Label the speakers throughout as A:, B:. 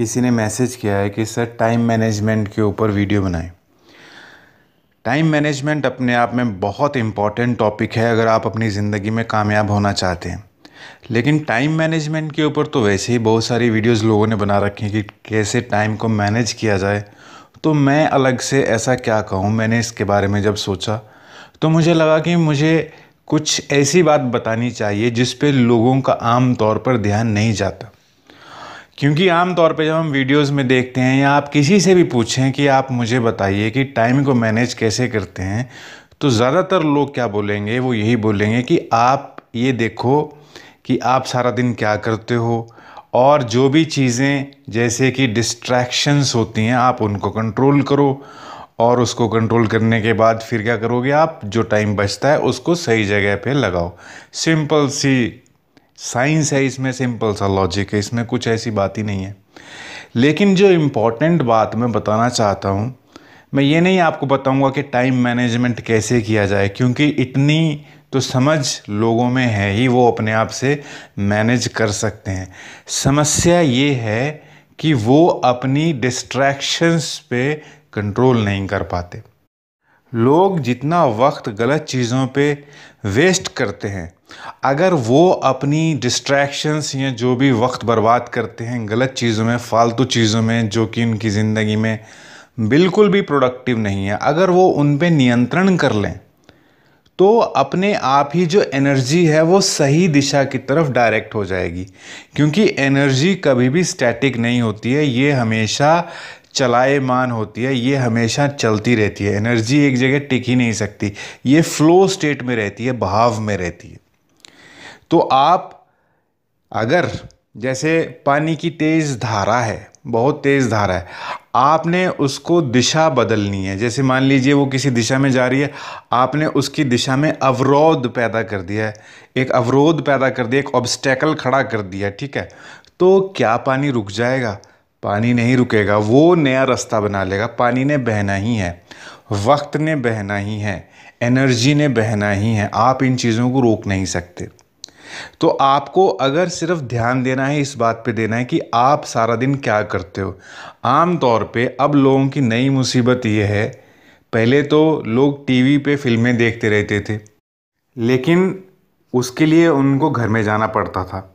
A: किसी ने मैसेज किया है कि सर टाइम मैनेजमेंट के ऊपर वीडियो बनाएं टाइम मैनेजमेंट अपने आप में बहुत इम्पॉर्टेंट टॉपिक है अगर आप अपनी ज़िंदगी में कामयाब होना चाहते हैं लेकिन टाइम मैनेजमेंट के ऊपर तो वैसे ही बहुत सारी वीडियोस लोगों ने बना रखी हैं कि कैसे टाइम को मैनेज किया जाए तो मैं अलग से ऐसा क्या कहूँ मैंने इसके बारे में जब सोचा तो मुझे लगा कि मुझे कुछ ऐसी बात बतानी चाहिए जिस पर लोगों का आम तौर पर ध्यान नहीं जाता क्योंकि आमतौर पे जब हम वीडियोस में देखते हैं या आप किसी से भी पूछें कि आप मुझे बताइए कि टाइम को मैनेज कैसे करते हैं तो ज़्यादातर लोग क्या बोलेंगे वो यही बोलेंगे कि आप ये देखो कि आप सारा दिन क्या करते हो और जो भी चीज़ें जैसे कि डिस्ट्रैक्शंस होती हैं आप उनको कंट्रोल करो और उसको कंट्रोल करने के बाद फिर क्या करोगे आप जो टाइम बचता है उसको सही जगह पे लगाओ सिंपल सी साइंस है इसमें सिंपल सा लॉजिक है इसमें कुछ ऐसी बात ही नहीं है लेकिन जो इम्पोर्टेंट बात मैं बताना चाहता हूँ मैं ये नहीं आपको बताऊँगा कि टाइम मैनेजमेंट कैसे किया जाए क्योंकि इतनी तो समझ लोगों में है ही वो अपने आप से मैनेज कर सकते हैं समस्या ये है कि वो अपनी डिस्ट्रैक्शंस पे कंट्रोल नहीं कर पाते लोग जितना वक्त गलत चीज़ों पे वेस्ट करते हैं अगर वो अपनी डिस्ट्रैक्शंस या जो भी वक्त बर्बाद करते हैं गलत चीज़ों में फालतू चीज़ों में जो कि उनकी ज़िंदगी में बिल्कुल भी प्रोडक्टिव नहीं है अगर वो उन पर नियंत्रण कर लें तो अपने आप ही जो एनर्जी है वो सही दिशा की तरफ डायरेक्ट हो जाएगी क्योंकि एनर्जी कभी भी स्टैटिक नहीं होती है ये हमेशा चलायमान होती है ये हमेशा चलती रहती है एनर्जी एक जगह टिक ही नहीं सकती ये फ्लो स्टेट में रहती है भाव में रहती है तो आप अगर जैसे पानी की तेज़ धारा है बहुत तेज़ धारा है आपने उसको दिशा बदलनी है जैसे मान लीजिए वो किसी दिशा में जा रही है आपने उसकी दिशा में अवरोध पैदा कर दिया है एक अवरोध पैदा कर दिया एक ऑब्स्टेकल खड़ा कर दिया ठीक है तो क्या पानी रुक जाएगा पानी नहीं रुकेगा वो नया रास्ता बना लेगा पानी ने बहना ही है वक्त ने बहना ही है एनर्जी ने बहना ही है आप इन चीज़ों को रोक नहीं सकते तो आपको अगर सिर्फ ध्यान देना है इस बात पे देना है कि आप सारा दिन क्या करते हो आम तौर पे अब लोगों की नई मुसीबत ये है पहले तो लोग टीवी पे फिल्में देखते रहते थे लेकिन उसके लिए उनको घर में जाना पड़ता था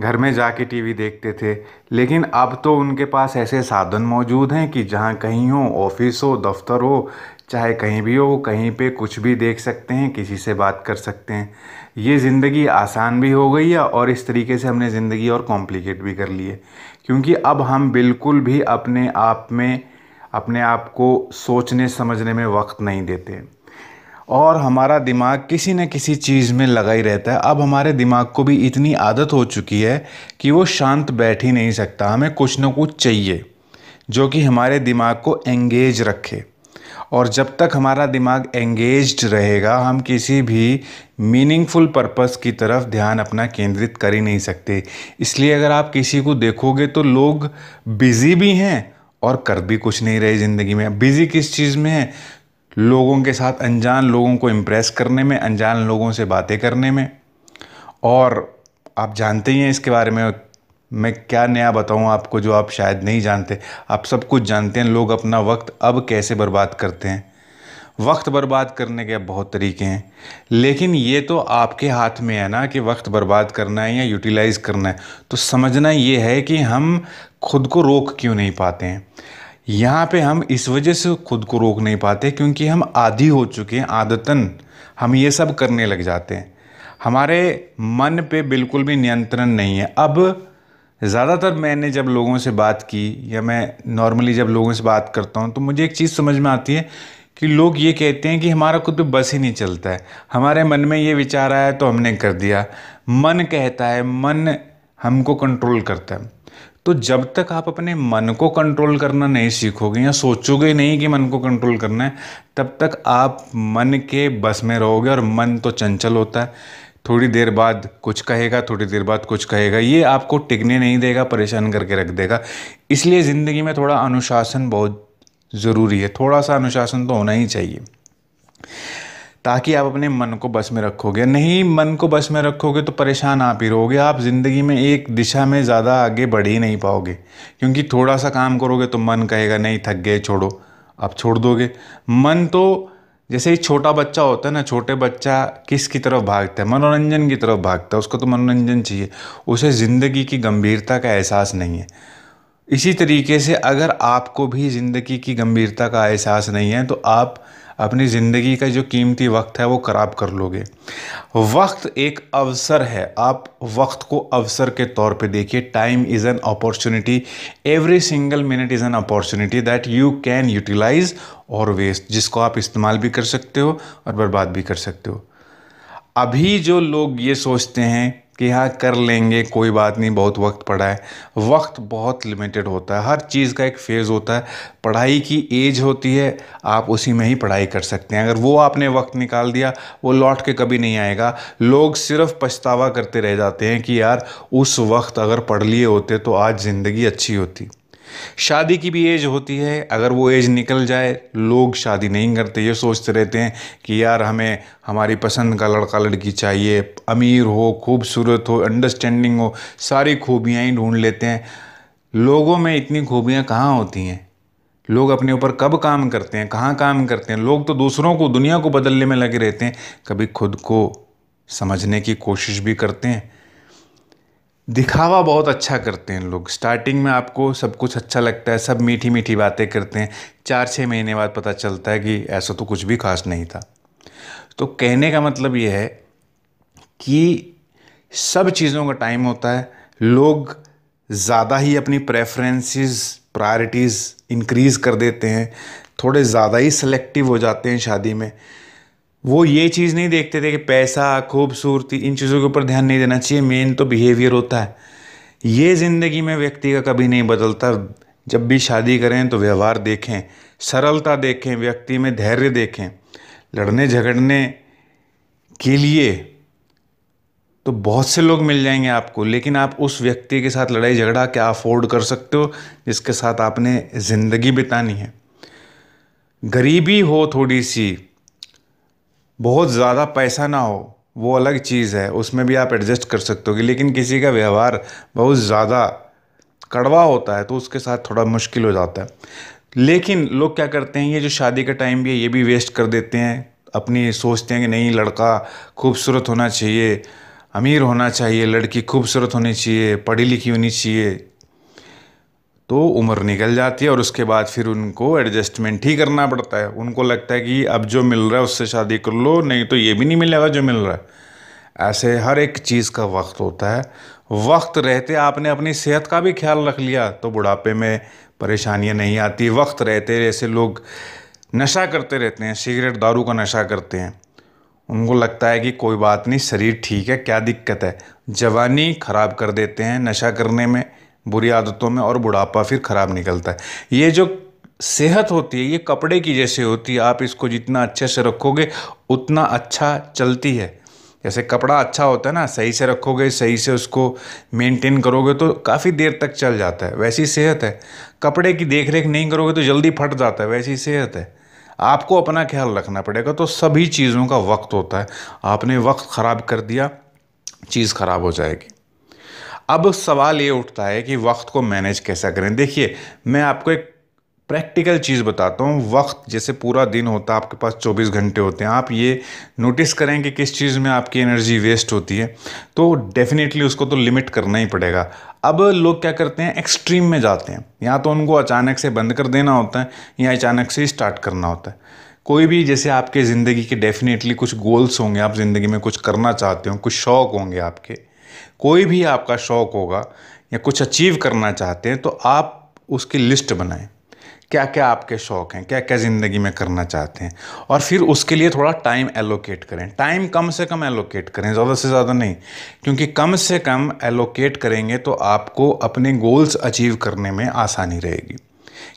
A: घर में जाके टी वी देखते थे लेकिन अब तो उनके पास ऐसे साधन मौजूद हैं कि जहाँ कहीं हो ऑफिस हो दफ़्तर हो चाहे कहीं भी हो कहीं पे कुछ भी देख सकते हैं किसी से बात कर सकते हैं ये ज़िंदगी आसान भी हो गई है और इस तरीके से हमने ज़िंदगी और कॉम्प्लिकेट भी कर ली है क्योंकि अब हम बिल्कुल भी अपने आप में अपने आप को सोचने समझने में वक्त नहीं देते और हमारा दिमाग किसी न किसी चीज़ में लगा ही रहता है अब हमारे दिमाग को भी इतनी आदत हो चुकी है कि वो शांत बैठ ही नहीं सकता हमें कुछ ना कुछ चाहिए जो कि हमारे दिमाग को एंगेज रखे और जब तक हमारा दिमाग एंगेज रहेगा हम किसी भी मीनिंगफुल पर्पस की तरफ ध्यान अपना केंद्रित कर ही नहीं सकते इसलिए अगर आप किसी को देखोगे तो लोग बिज़ी भी हैं और कर भी कुछ नहीं रहे ज़िंदगी में बिज़ी किस चीज़ में है लोगों के साथ अनजान लोगों को इम्प्रेस करने में अनजान लोगों से बातें करने में और आप जानते ही हैं इसके बारे में मैं क्या नया बताऊं आपको जो आप शायद नहीं जानते आप सब कुछ जानते हैं लोग अपना वक्त अब कैसे बर्बाद करते हैं वक्त बर्बाद करने के बहुत तरीके हैं लेकिन ये तो आपके हाथ में है ना कि वक्त बर्बाद करना है या यूटिलाइज़ करना है तो समझना ये है कि हम खुद को रोक क्यों नहीं पाते हैं यहाँ पे हम इस वजह से खुद को रोक नहीं पाते क्योंकि हम आदि हो चुके हैं आदतन हम ये सब करने लग जाते हैं हमारे मन पे बिल्कुल भी नियंत्रण नहीं है अब ज़्यादातर मैंने जब लोगों से बात की या मैं नॉर्मली जब लोगों से बात करता हूँ तो मुझे एक चीज़ समझ में आती है कि लोग ये कहते हैं कि हमारा खुद बस ही नहीं चलता है हमारे मन में ये विचार आया तो हमने कर दिया मन कहता है मन हमको कंट्रोल करता है तो जब तक आप अपने मन को कंट्रोल करना नहीं सीखोगे या सोचोगे नहीं कि मन को कंट्रोल करना है तब तक आप मन के बस में रहोगे और मन तो चंचल होता है थोड़ी देर बाद कुछ कहेगा थोड़ी देर बाद कुछ कहेगा ये आपको टिकने नहीं देगा परेशान करके रख देगा इसलिए ज़िंदगी में थोड़ा अनुशासन बहुत ज़रूरी है थोड़ा सा अनुशासन तो होना ही चाहिए ताकि आप अपने मन को बस में रखोगे नहीं मन को बस में रखोगे तो परेशान आप ही रहोगे आप ज़िंदगी में एक दिशा में ज़्यादा आगे बढ़ ही नहीं पाओगे क्योंकि थोड़ा सा काम करोगे तो मन कहेगा नहीं थक गए छोड़ो आप छोड़ दोगे मन तो जैसे ही छोटा बच्चा होता है ना छोटे बच्चा किस की तरफ भागता है मनोरंजन की तरफ भागता है उसको तो मनोरंजन चाहिए उसे ज़िंदगी की गंभीरता का एहसास नहीं है इसी तरीके से अगर आपको भी ज़िंदगी की गंभीरता का एहसास नहीं है तो आप अपनी ज़िंदगी का जो कीमती वक्त है वो ख़राब कर लोगे वक्त एक अवसर है आप वक्त को अवसर के तौर पे देखिए time is an opportunity every single minute is an opportunity that you can utilise और वेस्ट जिसको आप इस्तेमाल भी कर सकते हो और बर्बाद भी कर सकते हो अभी जो लोग ये सोचते हैं कि हाँ कर लेंगे कोई बात नहीं बहुत वक्त पड़ा है वक्त बहुत लिमिटेड होता है हर चीज़ का एक फ़ेज़ होता है पढ़ाई की एज होती है आप उसी में ही पढ़ाई कर सकते हैं अगर वो आपने वक्त निकाल दिया वो लौट के कभी नहीं आएगा लोग सिर्फ पछतावा करते रह जाते हैं कि यार उस वक्त अगर पढ़ लिए होते तो आज ज़िंदगी अच्छी होती शादी की भी एज होती है अगर वो एज निकल जाए लोग शादी नहीं करते ये सोचते रहते हैं कि यार हमें हमारी पसंद का लड़का लड़की चाहिए अमीर हो खूबसूरत हो अंडरस्टैंडिंग हो सारी खूबियाँ ही ढूंढ लेते हैं लोगों में इतनी खूबियाँ कहाँ होती हैं लोग अपने ऊपर कब काम करते हैं कहाँ काम करते हैं लोग तो दूसरों को दुनिया को बदलने में लगे रहते हैं कभी खुद को समझने की कोशिश भी करते हैं दिखावा बहुत अच्छा करते हैं लोग स्टार्टिंग में आपको सब कुछ अच्छा लगता है सब मीठी मीठी बातें करते हैं चार छः महीने बाद पता चलता है कि ऐसा तो कुछ भी खास नहीं था तो कहने का मतलब ये है कि सब चीज़ों का टाइम होता है लोग ज़्यादा ही अपनी प्रेफरेंसेस प्रायोरिटीज़ इंक्रीज़ कर देते हैं थोड़े ज़्यादा ही सेलेक्टिव हो जाते हैं शादी में वो ये चीज़ नहीं देखते थे कि पैसा खूबसूरती इन चीज़ों के ऊपर ध्यान नहीं देना चाहिए मेन तो बिहेवियर होता है ये ज़िंदगी में व्यक्ति का कभी नहीं बदलता जब भी शादी करें तो व्यवहार देखें सरलता देखें व्यक्ति में धैर्य देखें लड़ने झगड़ने के लिए तो बहुत से लोग मिल जाएंगे आपको लेकिन आप उस व्यक्ति के साथ लड़ाई झगड़ा क्या अफोर्ड कर सकते हो जिसके साथ आपने ज़िंदगी बितानी है गरीबी हो थोड़ी सी बहुत ज़्यादा पैसा ना हो वो अलग चीज़ है उसमें भी आप एडजस्ट कर सकते हो लेकिन किसी का व्यवहार बहुत ज़्यादा कड़वा होता है तो उसके साथ थोड़ा मुश्किल हो जाता है लेकिन लोग क्या करते हैं ये जो शादी का टाइम भी है ये भी वेस्ट कर देते हैं अपनी सोचते हैं कि नहीं लड़का खूबसूरत होना चाहिए अमीर होना चाहिए लड़की खूबसूरत होनी चाहिए पढ़ी लिखी होनी चाहिए तो उम्र निकल जाती है और उसके बाद फिर उनको एडजस्टमेंट ही करना पड़ता है उनको लगता है कि अब जो मिल रहा है उससे शादी कर लो नहीं तो ये भी नहीं मिलेगा जो मिल रहा है ऐसे हर एक चीज़ का वक्त होता है वक्त रहते आपने अपनी सेहत का भी ख्याल रख लिया तो बुढ़ापे में परेशानियाँ नहीं आती वक्त रहते ऐसे लोग नशा करते रहते हैं सिगरेट दारू का नशा करते हैं उनको लगता है कि कोई बात नहीं शरीर ठीक है क्या दिक्कत है जवानी ख़राब कर देते हैं नशा करने में बुरी आदतों में और बुढ़ापा फिर ख़राब निकलता है ये जो सेहत होती है ये कपड़े की जैसे होती है आप इसको जितना अच्छे से रखोगे उतना अच्छा चलती है जैसे कपड़ा अच्छा होता है ना सही से रखोगे सही से उसको मेंटेन करोगे तो काफ़ी देर तक चल जाता है वैसी सेहत है कपड़े की देख रेख नहीं करोगे तो जल्दी फट जाता है वैसी सेहत है आपको अपना ख्याल रखना पड़ेगा तो सभी चीज़ों का वक्त होता है आपने वक्त ख़राब कर दिया चीज़ ख़राब हो जाएगी अब सवाल ये उठता है कि वक्त को मैनेज कैसा करें देखिए मैं आपको एक प्रैक्टिकल चीज़ बताता हूँ वक्त जैसे पूरा दिन होता है आपके पास 24 घंटे होते हैं आप ये नोटिस करें कि किस चीज़ में आपकी एनर्जी वेस्ट होती है तो डेफिनेटली उसको तो लिमिट करना ही पड़ेगा अब लोग क्या करते हैं एक्सट्रीम में जाते हैं या तो उनको अचानक से बंद कर देना होता है या अचानक से स्टार्ट करना होता है कोई भी जैसे आपके ज़िंदगी के डेफिनेटली कुछ गोल्स होंगे आप ज़िंदगी में कुछ करना चाहते हो कुछ शौक़ होंगे आपके कोई भी आपका शौक़ होगा या कुछ अचीव करना चाहते हैं तो आप उसकी लिस्ट बनाएं क्या क्या आपके शौक़ हैं क्या क्या ज़िंदगी में करना चाहते हैं और फिर उसके लिए थोड़ा टाइम एलोकेट करें टाइम कम से कम एलोकेट करें ज़्यादा से ज़्यादा नहीं क्योंकि कम से कम एलोकेट करेंगे तो आपको अपने गोल्स अचीव करने में आसानी रहेगी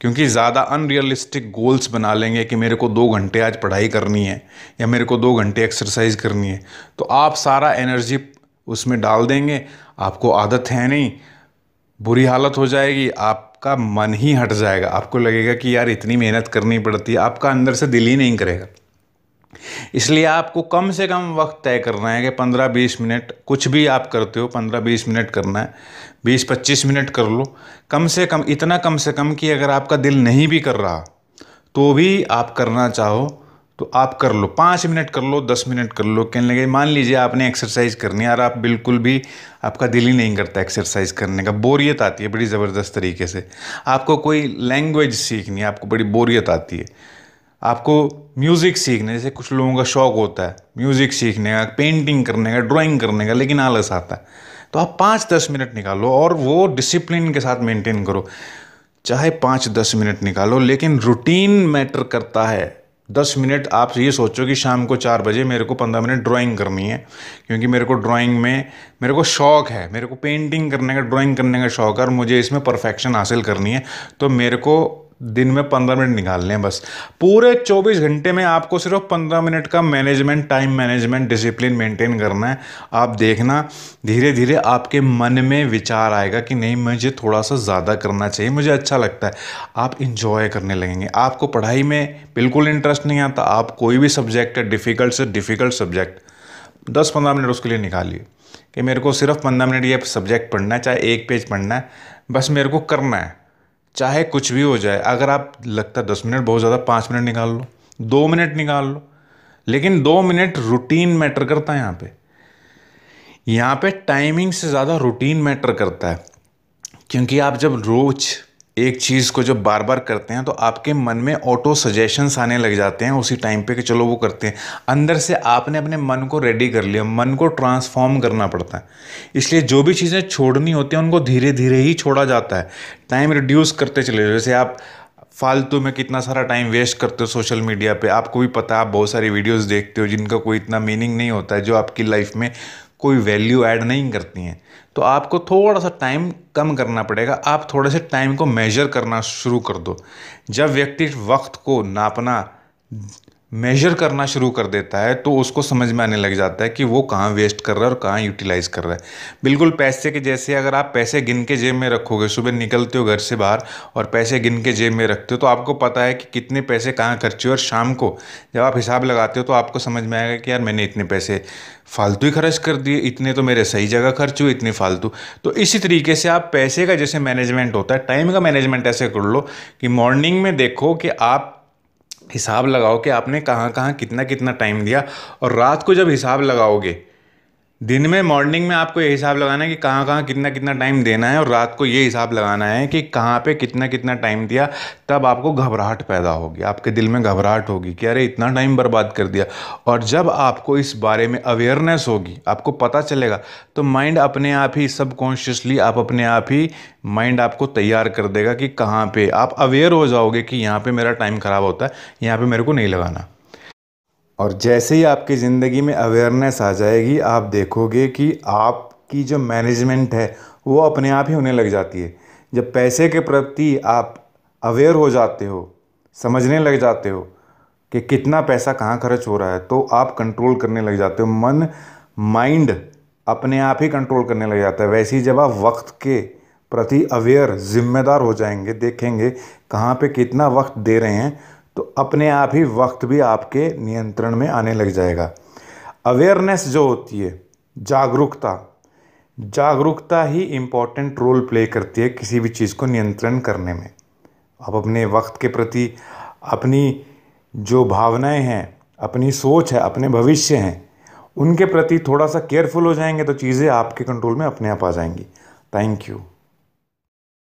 A: क्योंकि ज़्यादा अनरियलिस्टिक गोल्स बना लेंगे कि मेरे को दो घंटे आज पढ़ाई करनी है या मेरे को दो घंटे एक्सरसाइज करनी है तो आप सारा एनर्जी उसमें डाल देंगे आपको आदत है नहीं बुरी हालत हो जाएगी आपका मन ही हट जाएगा आपको लगेगा कि यार इतनी मेहनत करनी पड़ती है आपका अंदर से दिल ही नहीं करेगा इसलिए आपको कम से कम वक्त तय करना है कि पंद्रह बीस मिनट कुछ भी आप करते हो पंद्रह बीस मिनट करना है बीस पच्चीस मिनट कर लो कम से कम इतना कम से कम कि अगर आपका दिल नहीं भी कर रहा तो भी आप करना चाहो तो आप कर लो पाँच मिनट कर लो दस मिनट कर लो कहने लगे मान लीजिए आपने एक्सरसाइज करनी है और आप बिल्कुल भी आपका दिल ही नहीं करता एक्सरसाइज करने का बोरियत आती है बड़ी ज़बरदस्त तरीके से आपको कोई लैंग्वेज सीखनी है आपको बड़ी बोरियत आती है आपको म्यूज़िक सीखने जैसे कुछ लोगों का शौक़ होता है म्यूज़िक सीखने का पेंटिंग करने का ड्राइंग करने का लेकिन आलस आता है तो आप पाँच दस मिनट निकालो और वो डिसिप्लिन के साथ मेंटेन करो चाहे पाँच दस मिनट निकालो लेकिन रूटीन मैटर करता है दस मिनट आप ये सोचो कि शाम को चार बजे मेरे को पंद्रह मिनट ड्राइंग करनी है क्योंकि मेरे को ड्राइंग में मेरे को शौक़ है मेरे को पेंटिंग करने का ड्राइंग करने का शौक़ है और मुझे इसमें परफेक्शन हासिल करनी है तो मेरे को दिन में पंद्रह मिनट निकाल लें बस पूरे चौबीस घंटे में आपको सिर्फ पंद्रह मिनट का management time management discipline maintain करना है आप देखना धीरे धीरे आपके मन में विचार आएगा कि नहीं मुझे थोड़ा सा ज़्यादा करना चाहिए मुझे अच्छा लगता है आप इंजॉय करने लगेंगे आपको पढ़ाई में बिल्कुल इंटरेस्ट नहीं आता आप कोई भी सब्जेक्ट है डिफ़िकल्ट से डिफ़िकल्ट सब्जेक्ट दस पंद्रह मिनट उसके लिए निकालिए कि मेरे को सिर्फ पंद्रह मिनट ये सब्जेक्ट पढ़ना है चाहे एक पेज पढ़ना है बस मेरे को करना है चाहे कुछ भी हो जाए अगर आप लगता है दस मिनट बहुत ज़्यादा पाँच मिनट निकाल लो दो मिनट निकाल लो लेकिन दो मिनट रूटीन मैटर करता है यहाँ पे यहाँ पे टाइमिंग से ज़्यादा रूटीन मैटर करता है क्योंकि आप जब रोज एक चीज़ को जब बार बार करते हैं तो आपके मन में ऑटो सजेशंस आने लग जाते हैं उसी टाइम पे कि चलो वो करते हैं अंदर से आपने अपने मन को रेडी कर लिया मन को ट्रांसफॉर्म करना पड़ता है इसलिए जो भी चीज़ें छोड़नी होती हैं उनको धीरे धीरे ही छोड़ा जाता है टाइम रिड्यूस करते चले जैसे आप फालतू में कितना सारा टाइम वेस्ट करते हो सोशल मीडिया पे आपको भी पता है आप बहुत सारी वीडियोस देखते हो जिनका कोई इतना मीनिंग नहीं होता है जो आपकी लाइफ में कोई वैल्यू ऐड नहीं करती हैं तो आपको थोड़ा सा टाइम कम करना पड़ेगा आप थोड़े से टाइम को मेजर करना शुरू कर दो जब व्यक्ति वक्त को नापना मेजर करना शुरू कर देता है तो उसको समझ में आने लग जाता है कि वो कहाँ वेस्ट कर रहा है और कहाँ यूटिलाइज़ कर रहा है बिल्कुल पैसे के जैसे अगर आप पैसे गिन के जेब में रखोगे सुबह निकलते हो घर से बाहर और पैसे गिन के जेब में रखते हो तो आपको पता है कि कितने पैसे कहाँ खर्चे और शाम को जब आप हिसाब लगाते हो तो आपको समझ में आएगा कि यार मैंने इतने पैसे फालतू ही खर्च कर दिए इतने तो मेरे सही जगह खर्च हुए इतने फालतू तो इसी तरीके से आप पैसे का जैसे मैनेजमेंट होता है टाइम का मैनेजमेंट ऐसे कर लो कि मॉर्निंग में देखो कि आप हिसाब लगाओ कि आपने कहाँ कहाँ कितना कितना टाइम दिया और रात को जब हिसाब लगाओगे दिन में मॉर्निंग में आपको ये हिसाब लगाना है कि कहाँ कहाँ कितना कितना टाइम देना है और रात को ये हिसाब लगाना है कि कहाँ पे कितना कितना टाइम दिया तब आपको घबराहट पैदा होगी आपके दिल में घबराहट होगी कि अरे इतना टाइम बर्बाद कर दिया और जब आपको इस बारे में अवेयरनेस होगी आपको पता चलेगा तो माइंड अपने आप ही सबकॉन्शियसली आप अपने आप ही माइंड आपको तैयार कर देगा कि कहाँ पर आप अवेयर हो जाओगे कि यहाँ पर मेरा टाइम ख़राब होता है यहाँ पर मेरे को नहीं लगाना और जैसे ही आपकी ज़िंदगी में अवेयरनेस आ जाएगी आप देखोगे कि आपकी जो मैनेजमेंट है वो अपने आप ही होने लग जाती है जब पैसे के प्रति आप अवेयर हो जाते हो समझने लग जाते हो कि कितना पैसा कहाँ खर्च हो रहा है तो आप कंट्रोल करने लग जाते हो मन माइंड अपने आप ही कंट्रोल करने लग जाता है वैसे ही जब आप वक्त के प्रति अवेयर जिम्मेदार हो जाएंगे देखेंगे कहाँ पे कितना वक्त दे रहे हैं तो अपने आप ही वक्त भी आपके नियंत्रण में आने लग जाएगा अवेयरनेस जो होती है जागरूकता जागरूकता ही इम्पॉर्टेंट रोल प्ले करती है किसी भी चीज़ को नियंत्रण करने में आप अपने वक्त के प्रति अपनी जो भावनाएं हैं अपनी सोच है अपने भविष्य हैं उनके प्रति थोड़ा सा केयरफुल हो जाएंगे तो चीज़ें आपके कंट्रोल में अपने आप आ जाएंगी थैंक यू